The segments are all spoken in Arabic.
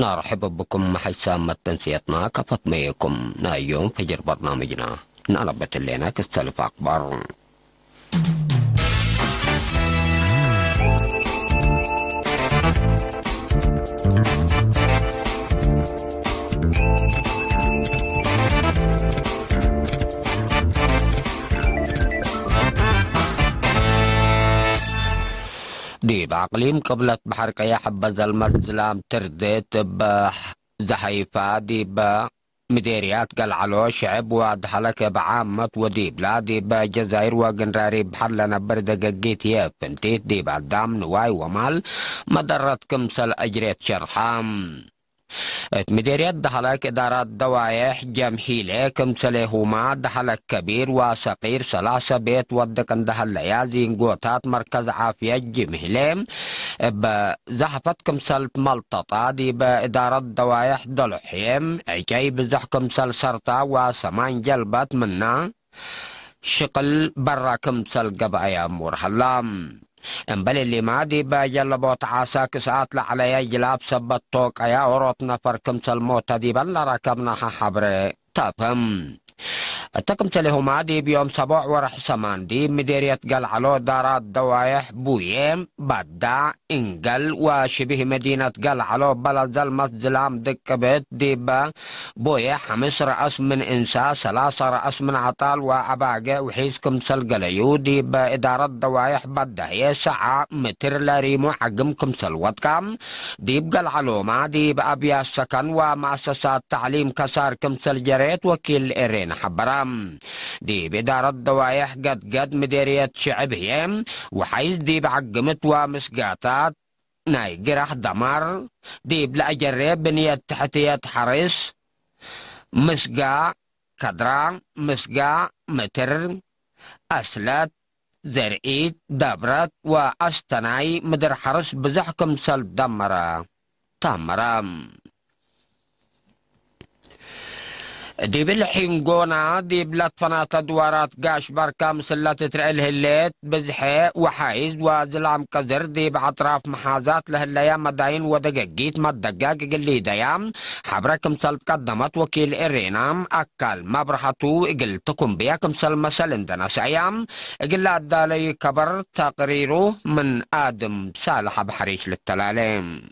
نرحب بكم حسام تمت تنسيتنا كفطميكم نايوم فجر برنامجنا نعربت لنا تستلف أخبار دي باقليم قبلت بحر كيا حبذا المسلم ترديت بزحيفة دي با مديريات قال علو شعب واد حلك بعامة ودي بلادي بجزائر وقنراري بحر لنا برد قجيت فنتيت دي با دام نواي ومال مدرت كمسل أجريت شرحام مديرية دحلاك إدارة دوايح جمهيلة كمسلي هما دحلاك كبير وصغير سلاسة بيت ودكن دحل يازين قوتات مركز عافية جمهيلة بزحفت سلت ملتطا دي بإدارة دوايح دلحيم عجي بزح سل سرطة وسمان جلبات منا شقل برا كمسل قبعي أمور امبل اللي مادي باجل بوت عساك ساتل على يجلاب سبت طوق يا ورط نفر كمس دي بل ركبنا حبري تفهم اتكم تلهم عادي بيوم صباح ورح سماندي مديرية قل علو دارات دوايح بويم بدع انقل وشبه مدينة قل علو بلد المسجلام دك بيت ديبا بويا حمس رأس من انسا سلاسة رأس من عطال وعباقة وحيسكم سلقليو ديبا ادارة دوايح بدع هي ساعة متر لريمو حقمكم سلوتكم ديب قل علو ما ديب ابيا السكن ومؤسسات تعليم كسار كمسل جريت وكيل ارين حبرام هم دي رد وايح قد قد مديريات شعب هيم وحيل دي بعقمت ومسقاطات ناي جرح دمار دي بلا جريب بنية تحتية حرس مسقا كدرا مسقا متر أسلات ذرئيت دبرت وأستناي مدر حرس بزحكم سل دمرا تمرم ديب الحنقونة ديب فنات دوارات قاش بركا مسلات ترعيل هليت بزحي وحايز وزلام كزر ديب عطراف محازات لهليا مداين ودقاقيت مدقاق قلي ديام حبرك مسل تقدمت وكيل إرينام أكل مبرحتو قلتكم بياك مسل اندنا سعيام قلات دالي كبر تقريره من آدم صالح بحريش للتلاليم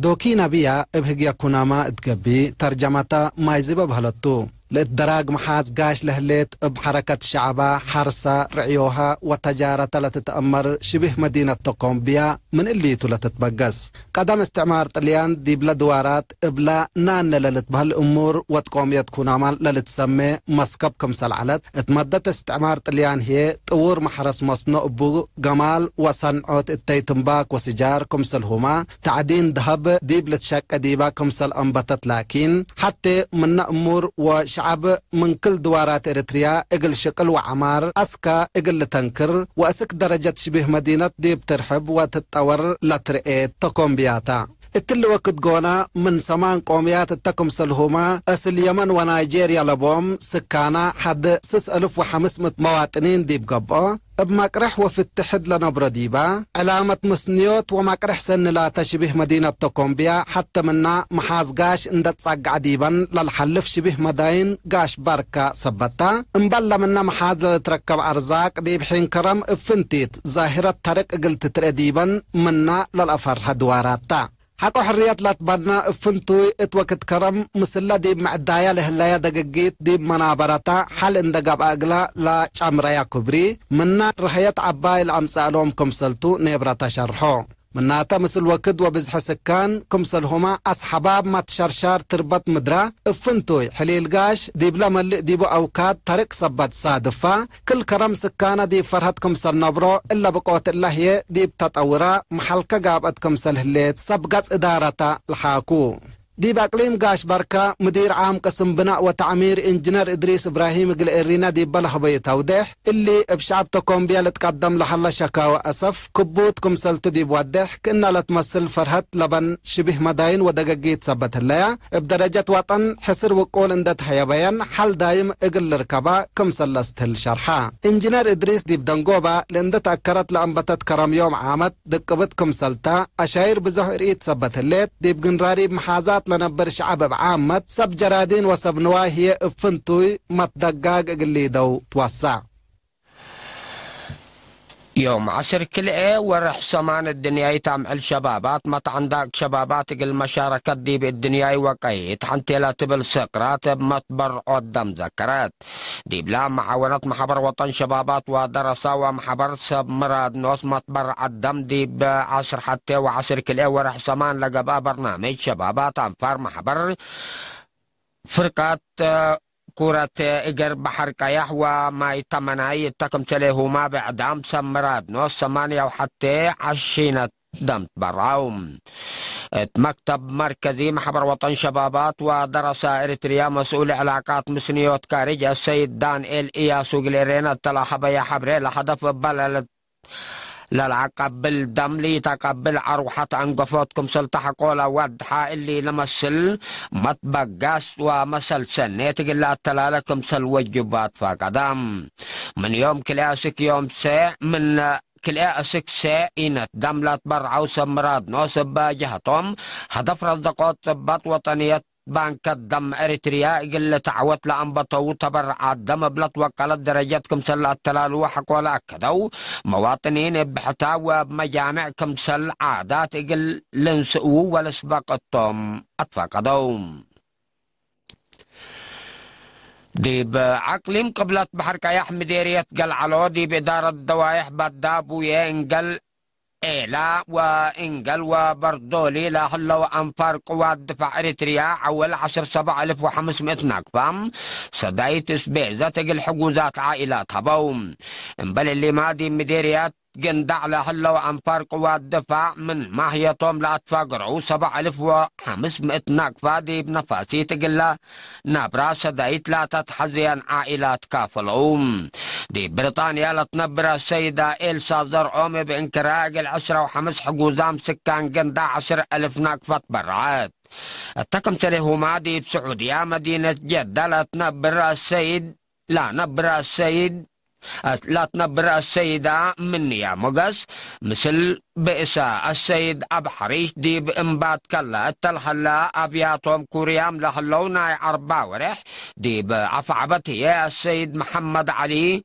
دوكي نبيا ابهجيا كناما اتقبي ترجمة مايزبا بهلتو للدراج محاز قاش لهليت بحركة شعبة حرسة رعيوها وتجارة لتتأمر شبه مدينة طقمبيا من اللي لتتبقز قدم استعمار طليان دي بلا دوارات بلا نان للتبه الأمور وتقوم يتكون عمل للتسمي مسكب كمسل علت اتمدت استعمار طليان هي طور محرس مصنوع بو جمال وصنعوت التيتمباك وسجار كمسل هما تعدين ذهب دي بلتشك ديبا كمسل أنبتت لكن حتى من أمور وش شعب من كل دوارات إريتريا إقل شقل وعمار أسكا إقل تنكر وأسك درجة شبه مدينة دي بترحب وتتطور لترئيت تقوم بياتا وقت قونا من سمان قوميات التكم سلهما أسل يمن ونيجيريا لبوم سكانا حد سس ألف وحمسمة مواطنين ديب قبو بمقرح وفتحد لنا ديبا علامة مسنيوت ومقرح سن لا تشبه مدينة توكومبيا حتى منا محاز قاش اندت ساق ديبا للحلف شبه مداين قاش باركا سبتا انبالا منا محاز لتركب أرزاق ديب حين كرم افنتيت ظاهرة طريق قلت ترى ديبا منا للأفر هدواراتا حطو حريات لا افنتوي اتوكت كرم مسلا دي معدايا لهلايا دقيت دي منابراتا حال ان دقاب اقلا لا شامريا كبري منا رهيات عباي الامسالوم كمسلتو نيبرتا شرحو من مناتا مثل و بزح سكان كم سلهما أصحاب ما تشرشار تربط مدرا افنتوي حليل قاش ديبلا مل ديبو أوكاد ترك سبت صادفة كل كرم سكانا دي فرهد كم سل نبرو إلا بقوت الله ديب تطورا محلقة قابت كم سل هليت سبقات إدارة الحاكو ديب أقليم قاش بركة مدير عام قسم بناء وتعمير إنجنير إدريس إبراهيم قل إرينا ديب بي توضيح اللي بشعب تقوم بيا تقدم لحل شكاوى أسف كبوتكم سلت ديب وضح كنا لتمثل فرهت لبن شبه مداين ودقاقيت سبت لها بدرجة وطن حسر وقول اندت حيبين حل دايم إقل ركبا كم سلست الشرحة إنجنير إدريس ديب دنقوبا لاندت أكرت لأنبتت كرم يوم عامت دقبتكم سلتا أشاير بزهر إيت سبت الليت ديب قنراري بمحازات لنبر شعب عامة سب جرادين وسب نواهي እፍንቱይ متدقاق اللي ትወሳ يوم عشر كلقة ايه، ورح سمان الدنيا تام الشبابات مت عندك شباباتك المشاركات دي بالدنيا وقعي تحنتي لا تبل سقرات بمطبر قدام ذكرات دي بلا معاونات محبر وطن شبابات ودرسة ومحبر سب مراد نوس مطبر قدام دي بعشر حتى وعشر كلقة ايه، ورح سمان لقبا برنامج شبابات انفار محبر فرقات كرة إجر بحر كيحوى وما يتمنى يتكم تليه ما بعدام سمراد نص ثمانية وحتى عشينة دمت براوم مكتب مركزي محبر وطن شبابات ودرس إريتريا مسؤول علاقات مسنيوت كارج السيد دان إل اياسو لرينا تلاحب يا حبري لحدف بلد للعقبل دم لي تقبل عروحة أنقفوتكم سلتحقوا لودحا اللي لمسل مطبقاس ومسل سنيت قلا تلالكم سل وجبات فقدم من يوم كلاسك يوم ساء من كل أسك سائنة دملات لا تبرعوا سمراد نوسب باجهتهم هدف رضقات ثبات وطنية بانك الدم اريتريا قل تعوت لان بطو تبرع الدم بلط وقلت درجتكم سل التلال وحق ولا اكدو مواطنين بحتا وبمجامعكم سل عادات قل لنسقوا ولسبق الطم اتفقدوم ديب عقلم قبلت بحركة كياح مديرية قل علو ديب إدارة دوايح بدابو ويا إنقل إيلا وإنجل وبردولي لا هلو أنفار قوات دفاع إريتريا أول عشر سبع ألف وخمسمائة ناقفام صدايت سبيزة تقل حجوزات عائلات هبوم امبل اللي مادي مديريات على لهلا وأنفار قوات دفاع من ماهية توم لأتفاق رعو سبع ألف وخمسمائة ناقفادي بنفاسي تقلا نابرا سدايت لا تتحزين عائلات كافلوم دي بريطانيا لتنبرا السيدة إلسا زرعومي بإنكراج العشرة وحمس حقوزام سكان جندع عشر ألف ناقفة برعات التقم تلهما دي بسعودية مدينة جدة لتنبرا السيد لا نبرا السيد لا تنبر السيدة مني يا مقص مثل بئسة السيد أبحريش ديب إمبات كلا التلحلة أبياتهم كوريام لحلونا عربا ورح ديب عفعبتي يا السيد محمد علي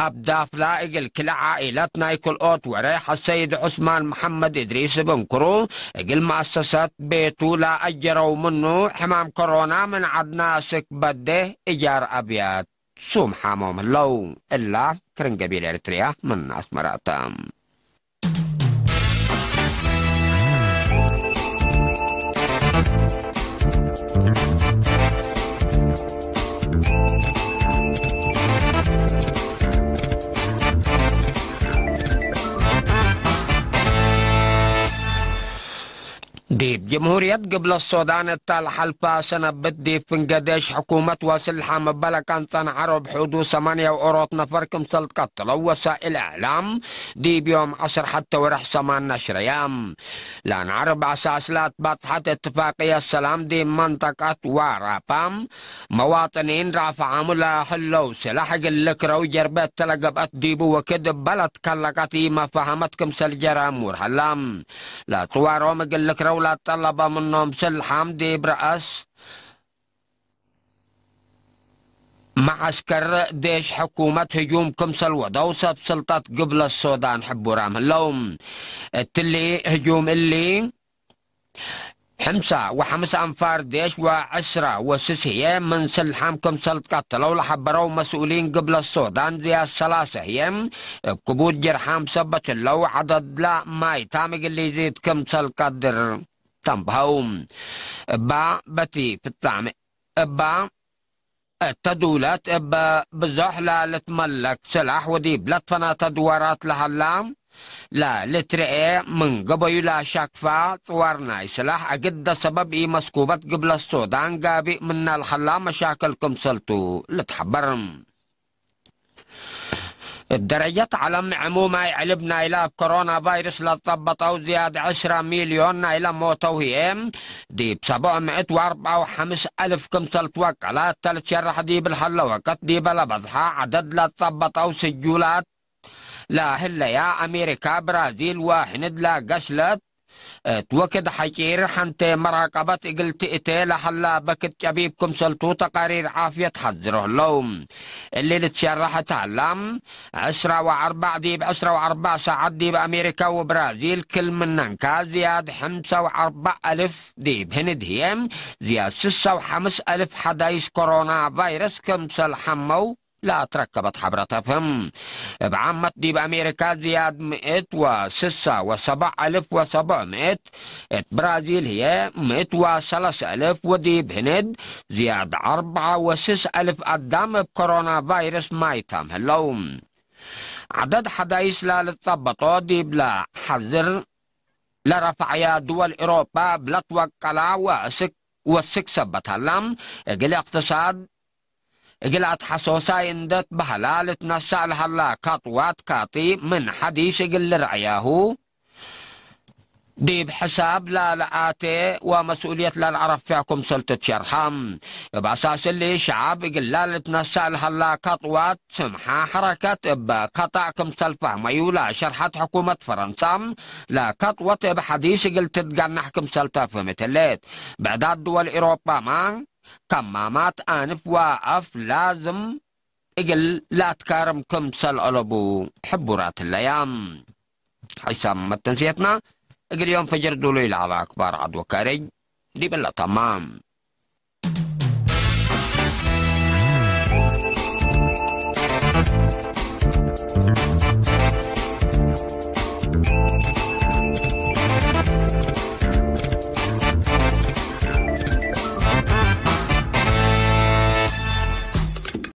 أبدا فلائق الكل عائلتنا يكل أوت وريح السيد عثمان محمد إدريس بن كرو قل مؤسسات بيتو لا أجروا منه حمام كورونا من عدنا سك بده إيجار أبيات سوم حمام اللو إلا ترنجبيل إرتريا من أسمراتهم جمهورية قبل السودان التال حلفا سنة بدي فنقديش حكومة وسلحة مبالا كان عرب حدود ثمانية وأوروت نفر كمسل قتل وسائل إعلام دي بيوم عصر حتى ورح سمان نشر يام لان عرب أساس لا تبطحت اتفاقية السلام دي منطقة ورابام مواطنين رافع عملا حلو سلاح قلك رو جربت تلقبت ديبو وكدب بلد كلقتي ما فهمت سلجر امور هلام لا توارو لك رو لا تل من منهم سل حمدي برأس معسكر ديش حكومة هجوم كمسل ودوسة سلطة قبل السودان حبوا رام اللوم التلي هجوم اللي حمسة وحمسة أنفار ديش وعسرة وسسية من سلحام كم سلط قتلوا لحبروا مسؤولين قبل السودان ذي السلاسة يم كبود جرحام سبت اللو عدد لا ماي تامق اللي زيد كم سلط قدر تنبهوم با بتي بالطعم با أه، تدولات با بزحلة لتملك سلاح وديب لطفنا تدورات لهلام لا لترئي من قبل لا شكفا طورنا سلاح أجد سبب إي مسكوبات قبل السودان قابي من الخلا مشاكلكم سلطو لتحبرم الدرجات على عموما يعلبنا إلى كورونا فيروس لا او زيادة عشرة مليون إلى موتوا هيم دي بسبعمائة وأربعة وخمس ألف كمسل توكلات تلت شرح دي بالحل وقت دي بلا بضحى عدد لا او سجولات لا هلا يا أمريكا برازيل وهند لا قشلت توكد حجير حنت مراقبة قلت إتيلا حلا بكت كبيبكم سلطو تقارير عافية تحذره لهم اللي لتشرح تعلم عشرة وأربع ديب عشرة وأربع ساعات ديب أمريكا وبرازيل كل منن زياد حمسة وأربع ألف ديب هند هيم زياد سسة وحمس ألف حدايس كورونا فيروس كم حمو لا تركبت حبرة فم بعمت دي بأمريكا زياد مئة وستة وسبع ألف وسبعمائة برازيل هي مئة وثلاث ألف ودي بهند زياد أربعة وسس ألف قدام بكورونا فيروس ما يتم هلوم عدد حدايس لا لتطبطو دي بلا حذر لرفع يا دول أوروبا بلا توكلا وسك وسك سبتها لم اقتصاد حصوصا حسوسايندت بحلال لها لحلا كطوات كاطي من حديث قل رعياهو دي بحساب لا لآتي ومسؤولية لا نعرف فيكم سلطة شرحم بأساس اللي شعب قلال تنسى لهلا كطوات سمحة حركة بقطعكم سلفة ميولا شرحت حكومة فرنسا لا كطوات بحديث قلت تتقنحكم سلطة فهمت الليت بعد الدول أوروبا ما كمامات آنف واقف لازم إجل لا تكارم كم سل ألبو حبرات الأيام حسام ما تنسيتنا إجل يوم فجر دولي العلا أكبر عدو كارج دي بلا تمام